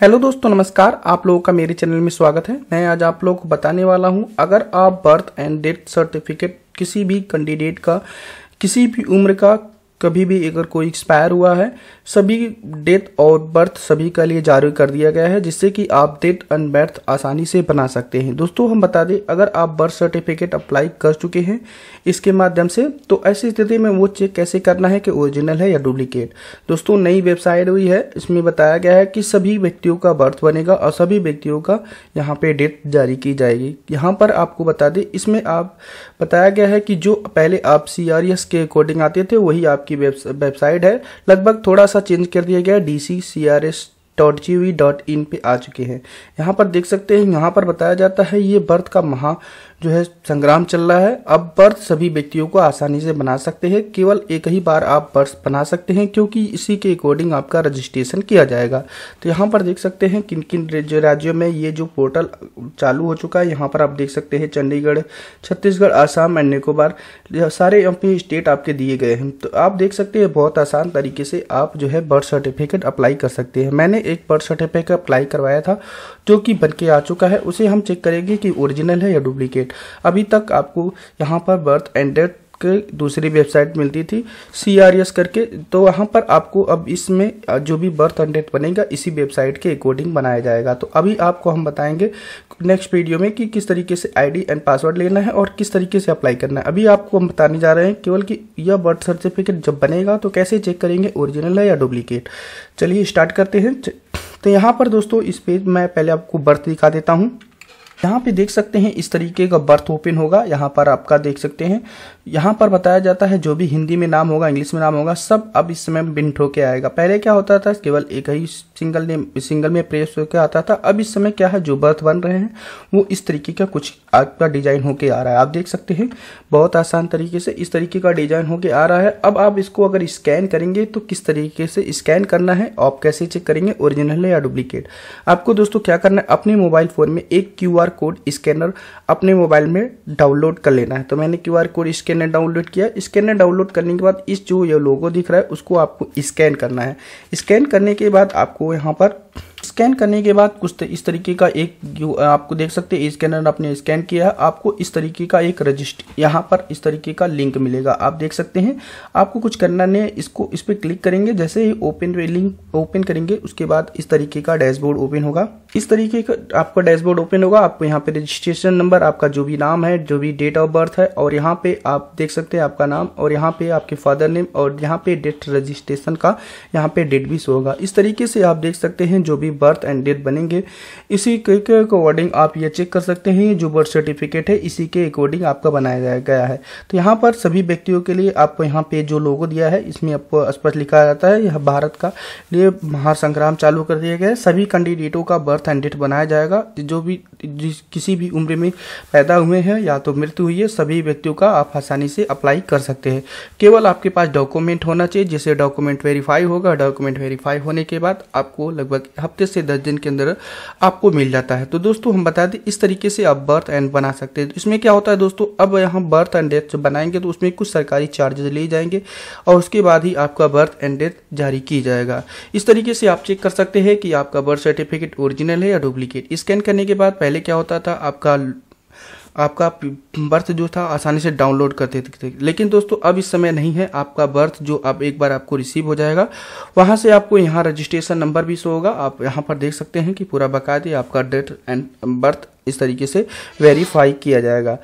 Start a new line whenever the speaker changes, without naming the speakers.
hello दोस्तों नमस्कार आप लोगों का मेरे चैनल में स्वागत है मैं आज आप लोगों को बताने वाला हूं अगर आप बर्थ एंड डेथ सर्टिफिकेट किसी भी कैंडिडेट का किसी भी उम्र का कभी भी अगर कोई एक्सपायर हुआ है सभी डेथ और बर्थ सभी का लिए जारी कर दिया गया है जिससे कि आप डेथ एंड बर्थ आसानी से बना सकते हैं दोस्तों हम बता दें अगर आप बर्थ सर्टिफिकेट अप्लाई कर चुके हैं इसके माध्यम से तो ऐसी स्थिति में वो चेक कैसे करना है कि ओरिजिनल है या डुप्लीकेट दोस्तों नई वेबसाइट हुई है इसमें बताया गया है कि सभी व्यक्तियों का बर्थ बनेगा और सभी व्यक्तियों का यहाँ पे डेट जारी की जाएगी यहाँ पर आपको बता दें इसमें आप बताया गया है कि जो पहले आप सी e के अकॉर्डिंग आते थे वही आपके आपकी वेबसाइट है लगभग थोड़ा सा चेंज कर दिया गया D C C R S dot G V dot in पे आ चुके हैं यहाँ पर देख सकते हैं यहाँ पर बताया जाता है ये बर्थ का महा जो है संग्राम चल रहा है अब बर्थ सभी व्यक्तियों को आसानी से बना सकते हैं केवल एक ही बार आप बर्थ बना सकते हैं क्योंकि इसी के अकॉर्डिंग आपका रजिस्ट्रेशन किया जाएगा तो यहाँ पर देख सकते हैं किन किन राज्यों में ये जो पोर्टल चालू हो चुका है यहाँ पर आप देख सकते हैं चंडीगढ़ छत्तीसगढ़ आसाम एंड निकोबार सारे अपने स्टेट आपके दिए गए हैं तो आप देख सकते हैं बहुत आसान तरीके से आप जो है बर्थ सर्टिफिकेट अप्लाई कर सकते हैं मैंने एक बर्थ सर्टिफिकेट अप्लाई करवाया था जो कि बन के आ चुका है उसे हम चेक करेंगे कि ओरिजिनल है या डुप्लीकेट अभी तक आपको यहाँ पर बर्थ एंड डेट के दूसरी वेबसाइट मिलती थी सी आर एस करके तो वहाँ पर आपको अब इसमें जो भी बर्थ अंडेट बनेगा इसी वेबसाइट के अकॉर्डिंग बनाया जाएगा तो अभी आपको हम बताएंगे नेक्स्ट वीडियो में कि किस तरीके से आईडी एंड पासवर्ड लेना है और किस तरीके से अप्लाई करना है अभी आपको हम बताने जा रहे हैं केवल कि यह बर्थ सर्टिफिकेट जब बनेगा तो कैसे चेक करेंगे ओरिजिनल है या डुप्लीकेट चलिए स्टार्ट करते हैं तो यहाँ पर दोस्तों इस पेज मैं पहले आपको बर्थ दिखा देता हूँ यहाँ पे देख सकते हैं इस तरीके का बर्थ ओपन होगा यहाँ पर आपका देख सकते हैं यहाँ पर बताया जाता है जो भी हिंदी में नाम होगा इंग्लिश में नाम होगा सब अब इस समय बिंट होके आएगा पहले क्या होता था केवल एक ही सिंगल नेम सिंगल में प्रेस होकर आता था अब इस समय क्या है जो बर्थ बन रहे हैं वो इस तरीके का कुछ आपका डिजाइन होके आ रहा है आप देख सकते हैं बहुत आसान तरीके से इस तरीके का डिजाइन होके आ रहा है अब आप इसको अगर स्कैन करेंगे तो किस तरीके से स्कैन करना है आप कैसे चेक करेंगे ओरिजिनल है या डुप्लीकेट आपको दोस्तों क्या करना है अपने मोबाइल फोन में एक क्यू कोड स्कैनर अपने मोबाइल में डाउनलोड कर लेना है तो मैंने Q R code scanner download किया स्कैनर डाउनलोड करने के बाद इस जो ये लोगो दिख रहा है उसको आपको स्कैन करना है स्कैन करने के बाद आपको यहाँ पर स्कैन करने के बाद कुछ इस तरीके का एक आपको देख सकते हैं स्कैनर आपने स्कैन किया है आपको इस तरीके का एक रजिस्ट यहाँ पर इस तरीके का लिंक मिलेगा आप देख सकते हैं आपको कुछ करना नहीं इसको इस पर क्लिक करेंगे जैसे ही ओपन लिंक ओपन करेंगे उसके बाद इस तरीके का डैशबोर्ड ओपन होगा इस तरीके का आपका डैशबोर्ड ओपन होगा आपको यहाँ पे रजिस्ट्रेशन नंबर आपका जो भी नाम है जो भी डेट ऑफ बर्थ है और यहाँ पे आप देख सकते हैं आपका नाम और यहाँ पे आपके फादर नेम और यहाँ पे डेट रजिस्ट्रेशन का यहाँ पे डेट भी शो होगा इस तरीके से आप देख सकते हैं जो भी बर्थ एंड डेट बनेंगे इसी के अकॉर्डिंग आप ये चेक कर सकते हैं जो बर्थ सर्टिफिकेट है इसी के अकॉर्डिंग आपका बनाया गया है तो यहाँ पर सभी व्यक्तियों के लिए आपको यहाँ पे जो लोगो दिया है इसमें आपको स्पष्ट लिखा जाता है यह भारत का लिए महासंग्राम चालू कर दिया गया है सभी कैंडिडेटों का बर्थ एंड डेट बनाया जाएगा जो भी जिस किसी भी उम्र में पैदा हुए हैं या तो मृत्यु हुई है सभी व्यक्तियों का आप आसानी से अप्लाई कर सकते हैं केवल आपके पास डॉक्यूमेंट होना चाहिए जिसे डॉक्यूमेंट वेरीफाई होगा डॉक्यूमेंट वेरीफाई होने के बाद आपको लगभग हफ्ते से दस दिन के अंदर आपको मिल जाता है तो दोस्तों हम बता दें इस तरीके से आप बर्थ एंड बना सकते हैं तो इसमें क्या होता है दोस्तों अब यहाँ बर्थ एंड डेथ बनाएंगे तो उसमें कुछ सरकारी चार्जेस ले जाएंगे और उसके बाद ही आपका बर्थ एंड डेथ जारी की जाएगा इस तरीके से आप चेक कर सकते हैं कि आपका बर्थ सर्टिफिकेट ओरिजिनल है या डुप्लीकेट स्कैन करने के बाद पहले क्या होता था आपका आपका बर्थ जो था आसानी से डाउनलोड करते थे लेकिन दोस्तों अब इस समय नहीं है आपका बर्थ जो अब एक बार आपको रिसीव हो जाएगा वहाँ से आपको यहाँ रजिस्ट्रेशन नंबर भी शो होगा आप यहाँ पर देख सकते हैं कि पूरा बकायदे आपका डेट एंड बर्थ इस तरीके से वेरीफाई किया जाएगा